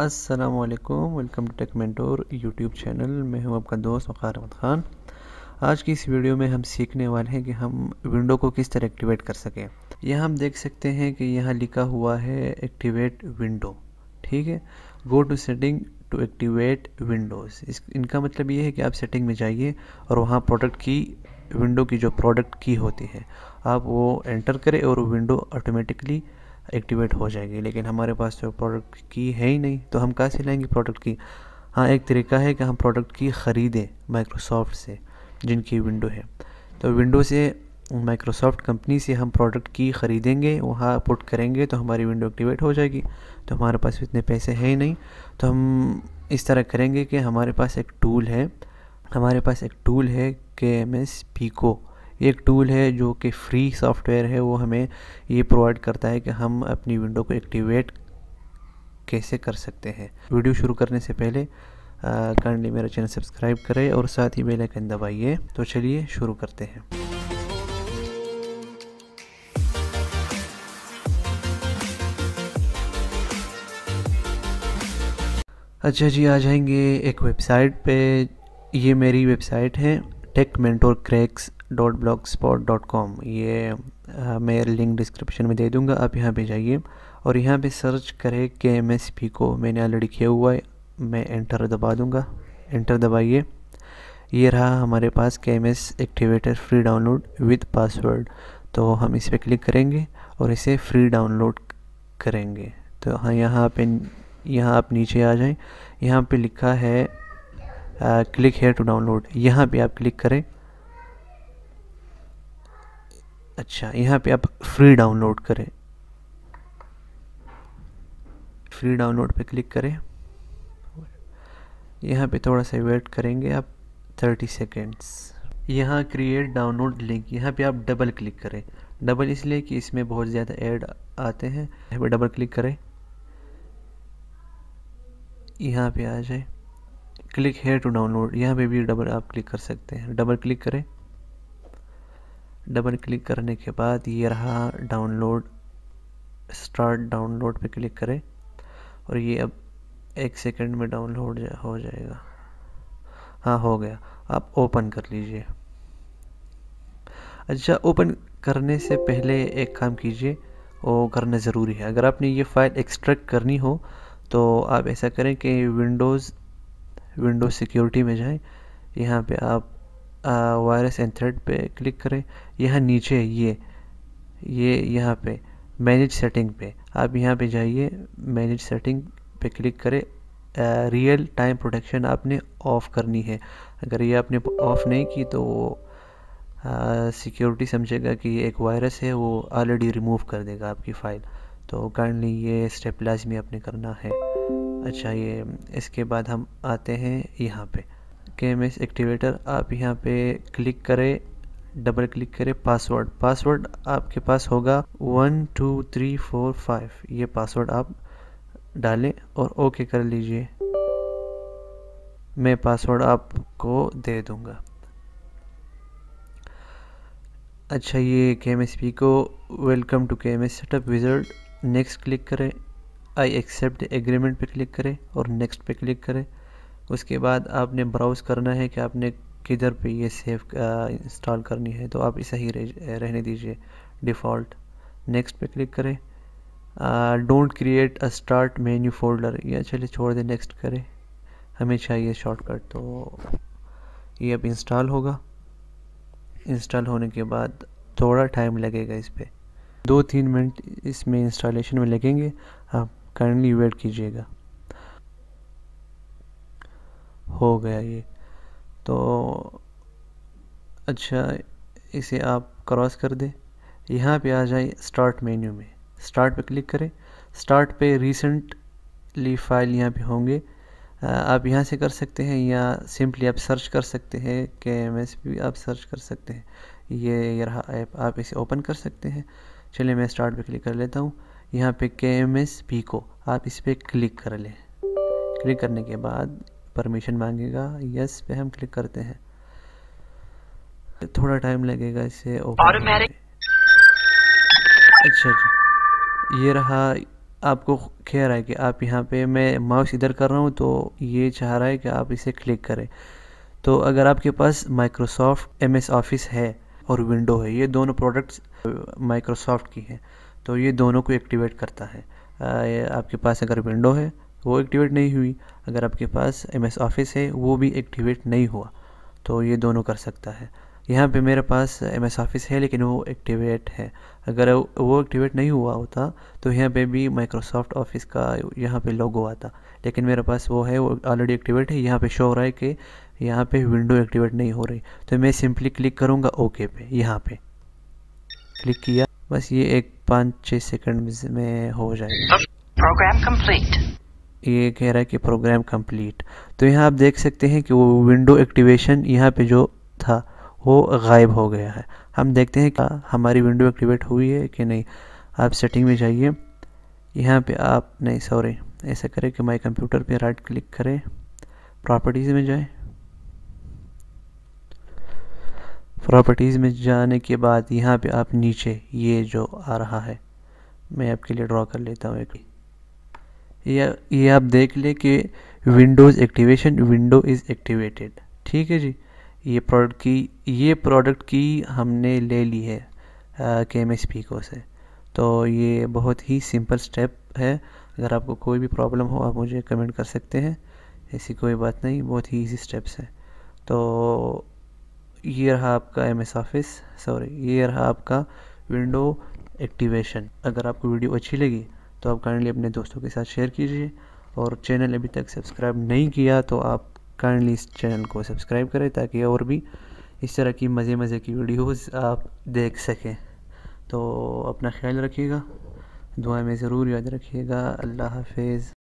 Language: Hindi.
अस्सलाम वालेकुम welcome to tech mentor YouTube channel मैं हूं आपका दोस्त वक़ार अहमद ख़ान आज की इस वीडियो में हम सीखने वाले हैं कि हम विंडो को किस तरह एक्टिवेट कर सकें यह हम देख सकते हैं कि यहाँ लिखा हुआ है एक्टिवेट विंडो ठीक है go to setting to activate Windows इस इनका मतलब ये है कि आप सेटिंग में जाइए और वहाँ प्रोडक्ट की विंडो की जो प्रोडक्ट की होती है आप वो एंटर करें और विंडो ऑटोमेटिकली एक्टिवेट हो जाएगी लेकिन हमारे पास तो प्रोडक्ट की है ही नहीं तो हम कहाँ से लाएंगे प्रोडक्ट की हाँ एक तरीका है कि हम प्रोडक्ट की ख़रीदें माइक्रोसॉफ्ट से जिनकी विंडो है तो विंडो से माइक्रोसॉफ्ट कंपनी से हम प्रोडक्ट की ख़रीदेंगे वहाँ पुट करेंगे तो हमारी विंडो एक्टिवेट हो जाएगी तो हमारे पास इतने पैसे हैं ही नहीं तो हम इस तरह करेंगे कि हमारे पास एक टूल है हमारे पास एक टूल है के एम एस पीको एक टूल है जो कि फ्री सॉफ्टवेयर है वो हमें ये प्रोवाइड करता है कि हम अपनी विंडो को एक्टिवेट कैसे कर सकते हैं वीडियो शुरू करने से पहले काइंडली मेरा चैनल सब्सक्राइब करें और साथ ही बेल आइकन दबाइए तो चलिए शुरू करते हैं अच्छा जी आ जाएंगे एक वेबसाइट पे ये मेरी वेबसाइट है tech mentor cracks dot blog spot dot com ये हाँ, मैं लिंक डिस्क्रिप्शन में दे दूँगा आप यहाँ पे जाइए और यहाँ पे सर्च करें के एम एस पी को मैंने ऑलरेडी किया हुआ है मैं एंटर दबा दूँगा एंटर दबाइए ये रहा हमारे पास K M S activator free download with password तो हम इस पर क्लिक करेंगे और इसे फ्री डाउनलोड करेंगे तो हाँ यहाँ पे यहाँ आप नीचे आ जाएं यहाँ पे लिखा है क्लिक है टू डाउनलोड यहाँ पे आप क्लिक करें अच्छा यहाँ पे आप फ्री डाउनलोड करें फ्री डाउनलोड पे क्लिक करें यहाँ पे थोड़ा सा वेट करेंगे आप थर्टी सेकेंड्स यहाँ क्रिएट डाउनलोड लिंक यहाँ पे आप डबल क्लिक करें डबल इसलिए कि इसमें बहुत ज़्यादा ऐड आते हैं यहाँ पे डबल क्लिक करें यहाँ पे आ जाए क्लिक है टू डाउनलोड यहाँ पे भी डबल आप क्लिक कर सकते हैं डबल क्लिक करें डबल क्लिक करने के बाद ये रहा डाउनलोड स्टार्ट डाउनलोड पे क्लिक करें और ये अब एक सेकंड में डाउनलोड हो जाएगा हाँ हो गया आप ओपन कर लीजिए अच्छा ओपन करने से पहले एक काम कीजिए वो करना ज़रूरी है अगर आपने ये फ़ाइल एक्सट्रैक्ट करनी हो तो आप ऐसा करें कि विंडोज़ विंडोज़ सिक्योरिटी में जाएं यहाँ पे आप वायरस एंड थ्रेड पे क्लिक करें यहाँ नीचे ये ये यहाँ पे मैनेज सेटिंग पे आप यहाँ पे जाइए मैनेज सेटिंग पे क्लिक करें रियल टाइम प्रोटेक्शन आपने ऑफ़ करनी है अगर ये आपने ऑफ़ नहीं की तो सिक्योरिटी समझेगा कि ये एक वायरस है वो ऑलरेडी रिमूव कर देगा आपकी फ़ाइल तो काइंडली ये स्टेप लाजमी आपने करना है अच्छा ये इसके बाद हम आते हैं यहाँ पे के एम एक्टिवेटर आप यहाँ पे क्लिक करें डबल क्लिक करें पासवर्ड पासवर्ड आपके पास होगा one two three four five ये पासवर्ड आप डालें और ओके कर लीजिए मैं पासवर्ड आपको दे दूँगा अच्छा ये के एम एस पी को welcome to K M S setup wizard next click करें आई एक्सेप्ट एग्रीमेंट पे क्लिक करें और नेक्स्ट पे क्लिक करें उसके बाद आपने ब्राउज़ करना है कि आपने किधर पे ये सेव इंस्टॉल करनी है तो आप इसे ही रहने दीजिए डिफ़ॉल्ट नेक्स्ट पे क्लिक करें don't create a start menu folder ये चलिए छोड़ दें नेक्स्ट करें हमें चाहिए शॉर्टकट तो ये अब इंस्टॉल होगा इंस्टॉल होने के बाद थोड़ा टाइम लगेगा इस पर दो तीन मिनट इसमें इंस्टॉलेशन में लगेंगे आप काइंडली वेट कीजिएगा हो गया ये तो अच्छा इसे आप क्रॉस कर दें यहाँ पे आ जाए स्टार्ट मेन्यू में स्टार्ट पे क्लिक करें स्टार्ट पे रिसेंटली फाइल यहाँ पे होंगे आप यहाँ से कर सकते हैं या सिंपली आप सर्च कर सकते हैं के एम एस भी आप सर्च कर सकते हैं ये ये रहा ऐप आप इसे ओपन कर सकते हैं चलिए मैं स्टार्ट पे क्लिक कर लेता हूँ यहाँ पे के एम एस पी को आप इस पर क्लिक कर लें क्लिक करने के बाद परमिशन मांगेगा यस पे हम क्लिक करते हैं थोड़ा टाइम लगेगा इसे ओपन अच्छा जी ये रहा आपको कह रहा है कि आप यहाँ पे मैं माउस इधर कर रहा हूँ तो ये चाह रहा है कि आप इसे क्लिक करें तो अगर आपके पास माइक्रोसॉफ्ट एम एस ऑफिस है और विंडो है ये दोनों प्रोडक्ट्स माइक्रोसॉफ्ट की हैं तो ये दोनों को एक्टिवेट करता है आपके पास अगर विंडो है वो एक्टिवेट नहीं हुई अगर आपके पास एम एस ऑफिस है वो भी एक्टिवेट नहीं हुआ तो ये दोनों कर सकता है यहाँ पे मेरे पास एम एस ऑफिस है लेकिन वो एक्टिवेट है अगर वो एक्टिवेट नहीं हुआ होता तो यहाँ पे भी माइक्रोसॉफ्ट ऑफिस का यहाँ पे लोगो आता लेकिन मेरे पास वो है वो ऑलरेडी एक्टिवेट है यहाँ पे शो हो रहा है कि यहाँ पे विंडो एक्टिवेट नहीं हो रही तो मैं सिंपली क्लिक करूँगा ओके पे यहाँ पे क्लिक किया बस ये एक पाँच छः सेकेंड में हो जाएगा प्रोग्राम ये कह रहा है कि प्रोग्राम कंप्लीट तो यहाँ आप देख सकते हैं कि वो विंडो एक्टिवेशन यहाँ पे जो था वो गायब हो गया है हम देखते हैं कि हमारी विंडो एक्टिवेट हुई है कि नहीं आप सेटिंग में जाइए यहाँ पे आप नहीं सॉरी ऐसा करें कि माय कंप्यूटर पे राइट क्लिक करें प्रॉपर्टीज़ में जाएं प्रॉपर्टीज़ में जाने के बाद यहाँ पे आप नीचे ये जो आ रहा है मैं आपके लिए ड्रॉ कर लेता हूँ एक ये ये आप देख ले कि Windows activation window is activated ठीक है जी ये प्रोडक्ट की ये प्रोडक्ट की हमने ले ली है के एम एस पी को से तो ये बहुत ही सिंपल स्टेप है अगर आपको कोई भी प्रॉब्लम हो आप मुझे कमेंट कर सकते हैं ऐसी कोई बात नहीं बहुत ही इजी स्टेप्स हैं तो ये रहा आपका एम एस ऑफिस सॉरी ये रहा आपका विंडो एक्टिवेशन अगर आपको वीडियो अच्छी लगी तो आप काइंडली अपने दोस्तों के साथ शेयर कीजिए और चैनल अभी तक सब्सक्राइब नहीं किया तो आप काइंडली इस चैनल को सब्सक्राइब करें ताकि और भी इस तरह की मज़े मज़े की वीडियोस आप देख सकें तो अपना ख्याल रखिएगा दुआ में ज़रूर याद रखिएगा अल्लाह हाफिज़